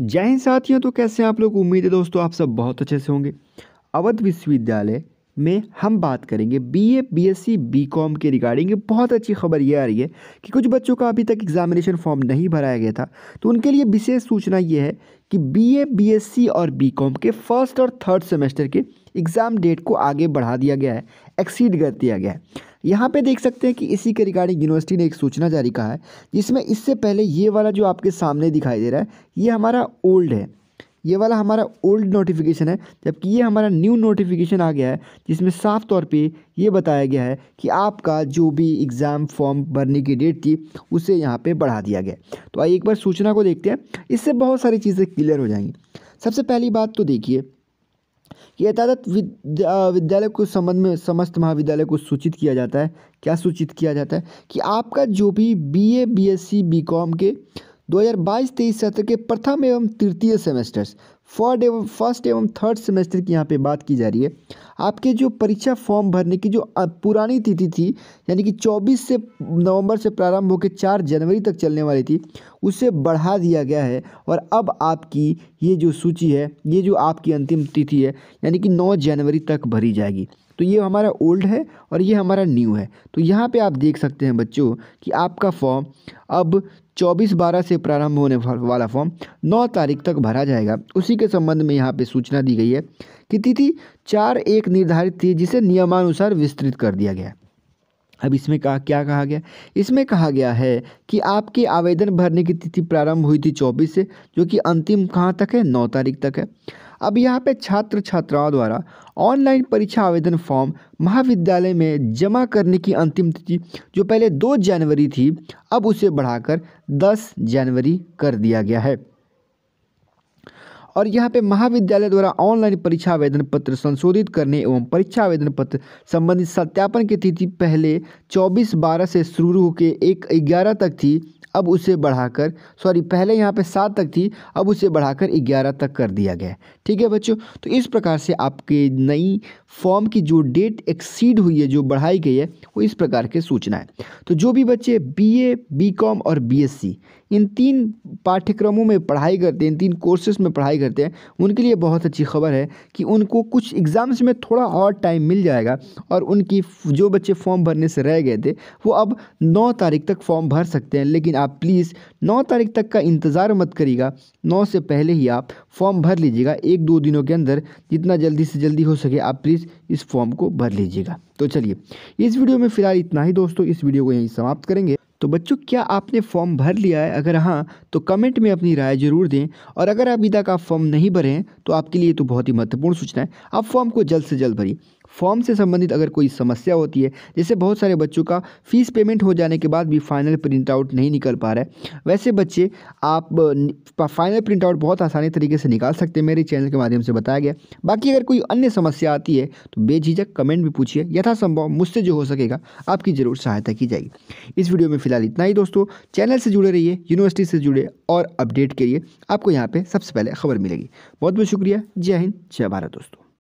जय हिंद साथियों तो कैसे आप लोग उम्मीद है दोस्तों आप सब बहुत अच्छे से होंगे अवध विश्वविद्यालय में हम बात करेंगे बीए, बीएससी, बीकॉम के रिगार्डिंग बहुत अच्छी खबर ये आ रही है कि कुछ बच्चों का अभी तक एग्जामिनेशन फॉर्म नहीं भराया गया था तो उनके लिए विशेष सूचना ये है कि बीए, बीएससी और बीकॉम के फर्स्ट और थर्ड सेमेस्टर के एग्ज़ाम डेट को आगे बढ़ा दिया गया है एक्सीड कर दिया गया है यहाँ पे देख सकते हैं कि इसी के रिगार्डिंग यूनिवर्सिटी ने एक सूचना जारी कहा है जिसमें इससे पहले ये वाला जो आपके सामने दिखाई दे रहा है ये हमारा ओल्ड है ये वाला हमारा ओल्ड नोटिफिकेशन है जबकि ये हमारा न्यू नोटिफिकेशन आ गया है जिसमें साफ तौर पे ये बताया गया है कि आपका जो भी एग्ज़ाम फॉर्म भरने की डेट थी उसे यहाँ पे बढ़ा दिया गया तो आइए एक बार सूचना को देखते हैं इससे बहुत सारी चीज़ें क्लियर हो जाएंगी सबसे पहली बात तो देखिए ये अदालत विद्यालय को संबंध में समस्त महाविद्यालय को सूचित किया जाता है क्या सूचित किया जाता है कि आपका जो भी बीए बीएससी बीकॉम के 2022-23 सत्र के प्रथम एवं तृतीय सेमेस्टर्स फर्ड एवं फर्स्ट एवं थर्ड सेमेस्टर की यहाँ पे बात की जा रही है आपके जो परीक्षा फॉर्म भरने की जो पुरानी तिथि थी यानी कि 24 से नवंबर से प्रारंभ होकर 4 जनवरी तक चलने वाली थी उसे बढ़ा दिया गया है और अब आपकी ये जो सूची है ये जो आपकी अंतिम तिथि है यानी कि नौ जनवरी तक भरी जाएगी तो ये हमारा ओल्ड है और ये हमारा न्यू है तो यहाँ पे आप देख सकते हैं बच्चों कि आपका फॉर्म अब चौबीस बारह से प्रारंभ होने वाला फॉर्म नौ तारीख तक भरा जाएगा उसी के संबंध में यहाँ पे सूचना दी गई है कि तिथि चार एक निर्धारित थी जिसे नियमानुसार विस्तृत कर दिया गया अब इसमें कहा क्या कहा गया इसमें कहा गया है कि आपके आवेदन भरने की तिथि प्रारंभ हुई थी चौबीस से जो कि अंतिम कहाँ तक है नौ तारीख तक है अब यहाँ पे छात्र छात्राओं द्वारा ऑनलाइन परीक्षा आवेदन फॉर्म महाविद्यालय में जमा करने की अंतिम तिथि जो पहले दो जनवरी थी अब उसे बढ़ाकर दस जनवरी कर दिया गया है और यहाँ पे महाविद्यालय द्वारा ऑनलाइन परीक्षा आवेदन पत्र संशोधित करने एवं परीक्षा आवेदन पत्र संबंधित सत्यापन की तिथि पहले चौबीस बारह से शुरू होकर एक ग्यारह तक थी अब उसे बढ़ाकर सॉरी पहले यहाँ पे सात तक थी अब उसे बढ़ाकर ग्यारह तक कर दिया गया ठीक है बच्चों तो इस प्रकार से आपके नई फॉर्म की जो डेट एक्सीड हुई है जो बढ़ाई गई है वो इस प्रकार के सूचना है तो जो भी बच्चे बीए, बीकॉम और बीएससी इन तीन पाठ्यक्रमों में पढ़ाई करते हैं इन तीन कोर्सेज में पढ़ाई करते हैं उनके लिए बहुत अच्छी खबर है कि उनको कुछ एग्ज़ाम्स में थोड़ा और टाइम मिल जाएगा और उनकी जो बच्चे फॉर्म भरने से रह गए थे वो अब नौ तारीख तक फॉर्म भर सकते हैं लेकिन आप प्लीज़ नौ तारीख तक का इंतज़ार मत करिएगा नौ से पहले ही आप फॉर्म भर लीजिएगा एक दो दिनों के अंदर जितना जल्दी से जल्दी हो सके आप प्लीज़ इस फॉर्म को भर लीजिएगा तो चलिए इस वीडियो में फ़िलहाल इतना ही दोस्तों इस वीडियो को यहीं समाप्त करेंगे तो बच्चों क्या आपने फॉर्म भर लिया है अगर हाँ तो कमेंट में अपनी राय जरूर दें और अगर अभी तक आप फॉर्म नहीं भरे हैं तो आपके लिए तो बहुत ही महत्वपूर्ण सूचना है आप फॉर्म को जल्द से जल्द भरिए फॉर्म से संबंधित अगर कोई समस्या होती है जैसे बहुत सारे बच्चों का फीस पेमेंट हो जाने के बाद भी फाइनल प्रिंट आउट नहीं निकल पा रहा है वैसे बच्चे आप फाइनल प्रिंट आउट बहुत आसानी तरीके से निकाल सकते हैं मेरे चैनल के माध्यम से बताया गया बाकी अगर कोई अन्य समस्या आती है तो बेझिझक कमेंट भी पूछिए यथासंभव मुझसे जो हो सकेगा आपकी ज़रूर सहायता की जाएगी इस वीडियो में फिलहाल इतना ही दोस्तों चैनल से जुड़े रहिए यूनिवर्सिटी से जुड़े और अपडेट के लिए आपको यहाँ पर सबसे पहले खबर मिलेगी बहुत बहुत शुक्रिया जय हिंद जय भारत दोस्तों